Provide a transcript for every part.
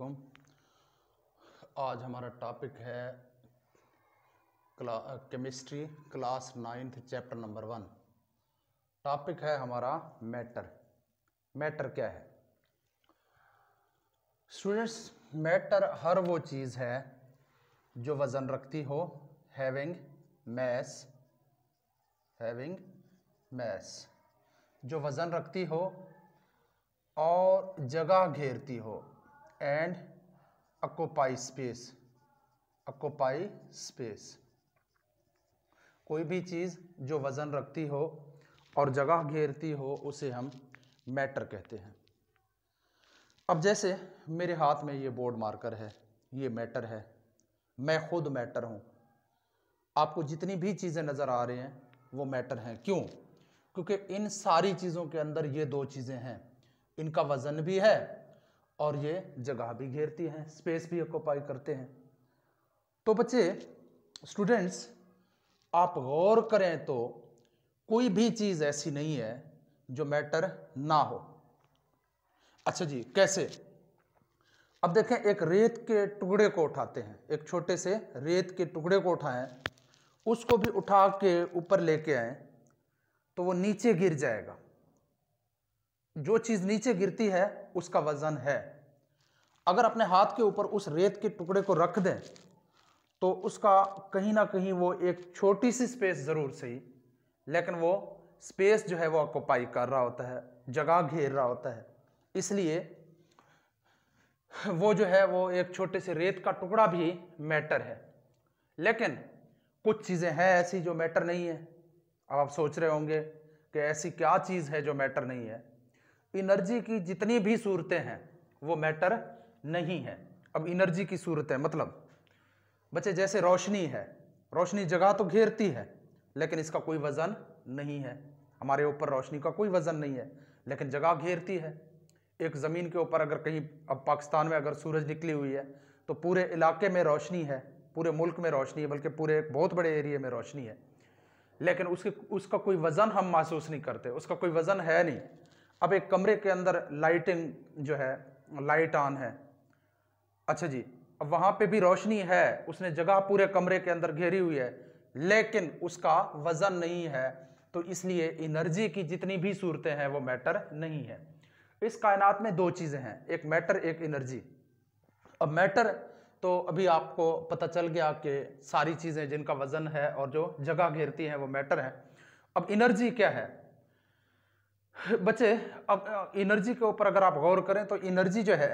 वालेकुम आज हमारा टॉपिक है class chemistry class ninth chapter number one topic है हमारा मैटर मैटर क्या है स्टूडेंट्स मैटर हर वो चीज़ है जो वज़न रखती हो हैविंग मैस हैविंग मैस जो वज़न रखती हो और जगह घेरती हो and occupy space occupy space कोई भी चीज़ जो वज़न रखती हो और जगह घेरती हो उसे हम मैटर कहते हैं अब जैसे मेरे हाथ में ये बोर्ड मार्कर है ये मैटर है मैं खुद मैटर हूँ आपको जितनी भी चीज़ें नज़र आ रही हैं वो मैटर हैं क्यों क्योंकि इन सारी चीज़ों के अंदर ये दो चीज़ें हैं इनका वज़न भी है और ये जगह भी घेरती हैं स्पेस भी ऑक्यूपाई करते हैं तो बच्चे स्टूडेंट्स आप गौर करें तो कोई भी चीज़ ऐसी नहीं है जो मैटर ना हो अच्छा जी कैसे अब देखें एक रेत के टुकड़े को उठाते हैं एक छोटे से रेत के टुकड़े को उठाएं उसको भी उठा के ऊपर लेके आए तो वो नीचे गिर जाएगा जो चीज़ नीचे गिरती है उसका वज़न है अगर अपने हाथ के ऊपर उस रेत के टुकड़े को रख दें तो उसका कहीं ना कहीं वो एक छोटी सी स्पेस ज़रूर सही लेकिन वो स्पेस जो है वो ऑक्यूपाई कर रहा होता है जगह घेर रहा होता है इसलिए वो जो है वो एक छोटे से रेत का टुकड़ा भी मैटर है लेकिन कुछ चीज़ें हैं ऐसी जो मैटर नहीं है अब आप सोच रहे होंगे कि ऐसी क्या चीज़ है जो मैटर नहीं है इनर्जी की जितनी भी सूरतें हैं वो मैटर नहीं है अब इनर्जी की सूरतें मतलब बच्चे जैसे रोशनी है रोशनी जगह तो घेरती है लेकिन इसका कोई वज़न नहीं है हमारे ऊपर रोशनी का कोई वज़न नहीं है लेकिन जगह घेरती है एक ज़मीन के ऊपर अगर कहीं अब पाकिस्तान में अगर सूरज निकली हुई है तो पूरे इलाके में रोशनी है पूरे मुल्क में रोशनी है बल्कि पूरे एक बहुत बड़े एरिए में रोशनी है लेकिन उसके उसका कोई वज़न हम महसूस नहीं करते उसका कोई वज़न है नहीं अब एक कमरे के अंदर लाइटिंग जो है लाइट ऑन है अच्छा जी अब वहाँ पे भी रोशनी है उसने जगह पूरे कमरे के अंदर घेरी हुई है लेकिन उसका वजन नहीं है तो इसलिए एनर्जी की जितनी भी सूरतें हैं वो मैटर नहीं है इस कायनात में दो चीज़ें हैं एक मैटर एक एनर्जी अब मैटर तो अभी आपको पता चल गया कि सारी चीज़ें जिनका वजन है और जो जगह घेरती हैं वो मैटर है अब एनर्जी क्या है बच्चे अब एनर्जी के ऊपर अगर आप गौर करें तो एनर्जी जो है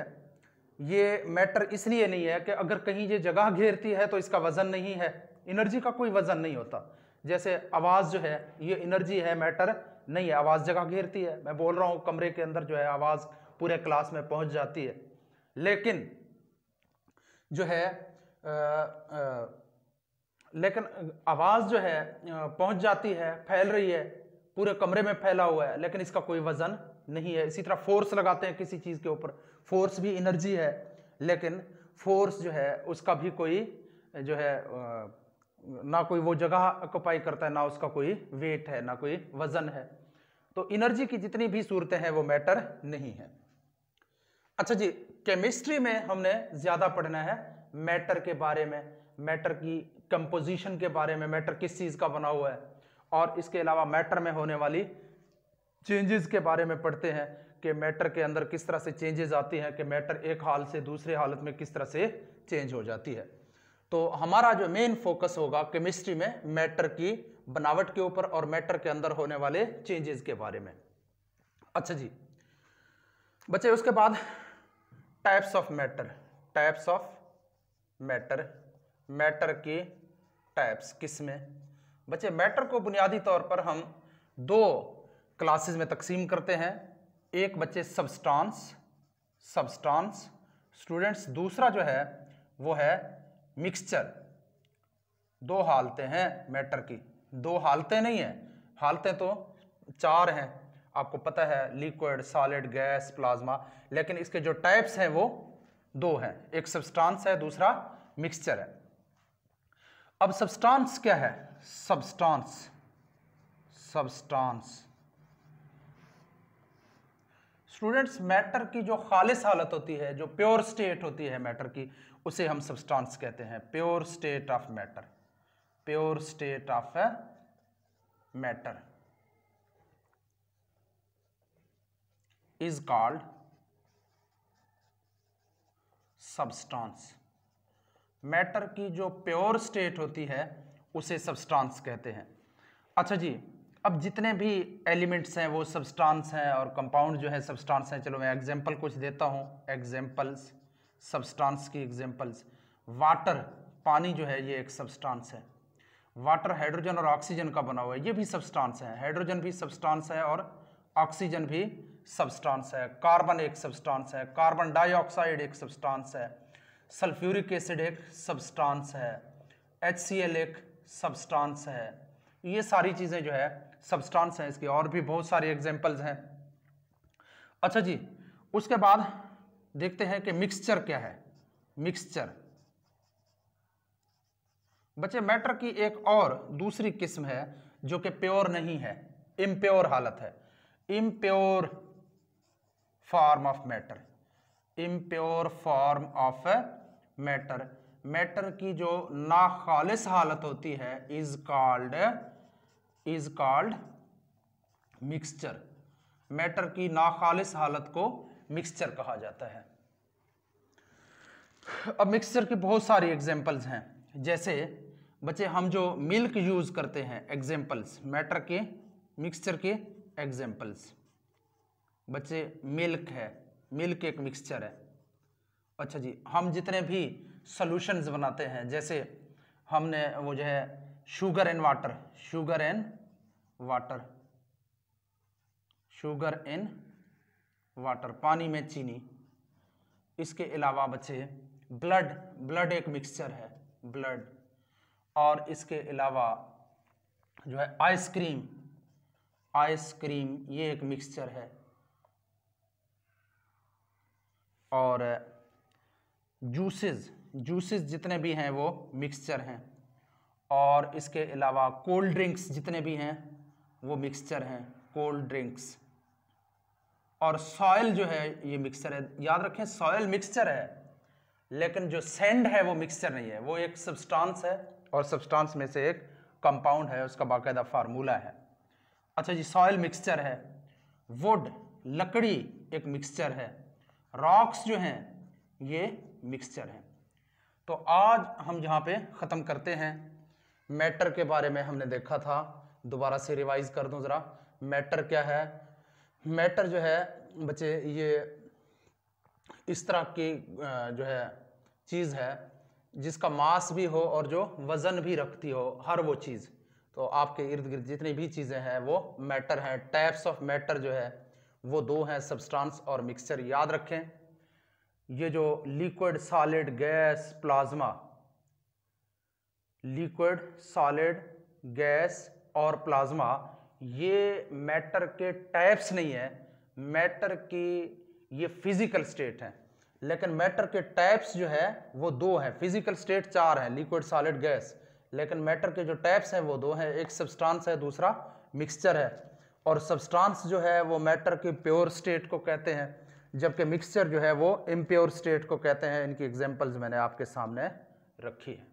ये मैटर इसलिए नहीं है कि अगर कहीं ये जगह घेरती है तो इसका वज़न नहीं है एनर्जी का कोई वज़न नहीं होता जैसे आवाज़ जो है ये एनर्जी है मैटर नहीं है आवाज़ जगह घेरती है मैं बोल रहा हूँ कमरे के अंदर जो है आवाज़ पूरे क्लास में पहुँच जाती है लेकिन जो है आ, आ, लेकिन आवाज़ जो है पहुँच जाती है फैल रही है पूरे कमरे में फैला हुआ है लेकिन इसका कोई वजन नहीं है इसी तरह फोर्स लगाते हैं किसी चीज के ऊपर फोर्स भी एनर्जी है लेकिन फोर्स जो है उसका भी कोई जो है ना कोई वो जगह ऑक्यूपाई करता है ना उसका कोई वेट है ना कोई वजन है तो एनर्जी की जितनी भी सूरतें हैं वो मैटर नहीं है अच्छा जी केमिस्ट्री में हमने ज्यादा पढ़ना है मैटर के बारे में मैटर की कंपोजिशन के बारे में मैटर किस चीज का बना हुआ है और इसके अलावा मैटर में होने वाली चेंजेस के बारे में पढ़ते हैं कि मैटर के अंदर किस तरह से चेंजेस आती हैं कि मैटर एक हाल से दूसरे हालत में किस तरह से चेंज हो जाती है तो हमारा जो मेन फोकस होगा केमिस्ट्री में मैटर की बनावट के ऊपर और मैटर के अंदर होने वाले चेंजेस के बारे में अच्छा जी बच्चे उसके बाद types of matter types of matter matter की टाइप्स किस में बच्चे मैटर को बुनियादी तौर पर हम दो क्लासेस में तकसीम करते हैं एक बच्चे सबस्टांस सबस्टांस स्टूडेंट्स दूसरा जो है वो है मिक्सचर दो हालतें हैं मैटर की दो हालतें नहीं हैं हालतें तो चार हैं आपको पता है लिक्विड सॉलिड गैस प्लाज्मा लेकिन इसके जो टाइप्स हैं वो दो हैं एक सबस्टांस है दूसरा मिक्सचर है अब सबस्टांस क्या है सबस्टांस सबस्टांस स्टूडेंट्स मैटर की जो खालिस हालत होती है जो प्योर स्टेट होती है मैटर की उसे हम सबस्टांस कहते हैं pure state of matter pure state of matter is called substance matter की जो प्योर स्टेट होती है उसे सबस्टांस कहते हैं अच्छा जी अब जितने भी एलिमेंट्स हैं वो सबस्टांस हैं और कंपाउंड जो है सबस्टांस हैं चलो मैं एग्जांपल कुछ देता हूँ एग्जांपल्स सबस्टांस की एग्जांपल्स वाटर पानी जो है ये एक सबस्टांस है वाटर हाइड्रोजन और ऑक्सीजन का बना हुआ है ये भी सबस्टांस है हाइड्रोजन भी सबस्टांस है और ऑक्सीजन भी सबस्टांस है कार्बन एक सबस्टांस है कार्बन डाइऑक्साइड एक सबस्टांस है सल्फ्यूरिक एसिड एक सब्सटेंस है एच एक सब्सटेंस है ये सारी चीज़ें जो है सब्सटेंस हैं इसकी और भी बहुत सारी एग्जाम्पल्स हैं अच्छा जी उसके बाद देखते हैं कि मिक्सचर क्या है मिक्सचर बच्चे मैटर की एक और दूसरी किस्म है जो कि प्योर नहीं है इम्प्योर हालत है impure form of matter impure form of matter matter की जो नाखालिस हालत होती है is called is called mixture matter की नाखालिस हालत को मिक्सचर कहा जाता है अब मिक्सचर की बहुत सारी एग्जाम्पल्स हैं जैसे बच्चे हम जो मिल्क यूज करते हैं एग्जाम्पल्स मैटर के मिक्सचर के एग्जाम्पल्स बच्चे मिल्क है मिल्क एक मिक्सचर है अच्छा जी हम जितने भी सॉल्यूशंस बनाते हैं जैसे हमने वो जो है sugar and water sugar and water sugar in water पानी में चीनी इसके अलावा बचे ब्लड ब्लड एक मिक्सचर है ब्लड और इसके अलावा जो है आइसक्रीम आइसक्रीम ये एक मिक्सचर है और जूसेस जूसेस जितने भी हैं वो मिक्सचर हैं और इसके अलावा कोल्ड ड्रिंक्स जितने भी हैं वो मिक्सचर हैं कोल्ड ड्रिंक्स और सॉयल जो है ये मिक्सचर है याद रखें सॉयल मिक्सचर है लेकिन जो सेंड है वो मिक्सचर नहीं है वो एक सब्सटेंस है और सब्सटेंस में से एक कंपाउंड है उसका बाकायदा फार्मूला है अच्छा जी सॉयल मिक्सचर है वुड लकड़ी एक मिक्सचर है रॉक्स जो हैं ये मिक्सचर है तो आज हम यहाँ पे ख़त्म करते हैं मैटर के बारे में हमने देखा था दोबारा से रिवाइज कर दूँ ज़रा मैटर क्या है मैटर जो है बच्चे ये इस तरह की जो है चीज़ है जिसका मास भी हो और जो वज़न भी रखती हो हर वो चीज़ तो आपके इर्द गिर्द जितनी भी चीज़ें हैं वो मैटर हैं टाइप्स ऑफ मैटर जो है वो दो हैं सब्सटेंस और मिक्सचर याद रखें ये जो liquid solid gas plasma liquid solid gas और प्लाज्मा ये मैटर के टाइप्स नहीं है मैटर की ये फिजिकल स्टेट है लेकिन मैटर के टाइप्स जो है वो दो हैं फिजिकल स्टेट चार हैं लिक्विड सॉलिड गैस लेकिन मैटर के जो टाइप्स हैं वो दो हैं एक सब्सटेंस है दूसरा मिक्सचर है और सब्सटेंस जो है वो मैटर की प्योर स्टेट को कहते हैं जबकि मिक्सचर जो है वो इम्प्योर स्टेट को कहते हैं इनकी एग्जाम्पल्स मैंने आपके सामने रखी है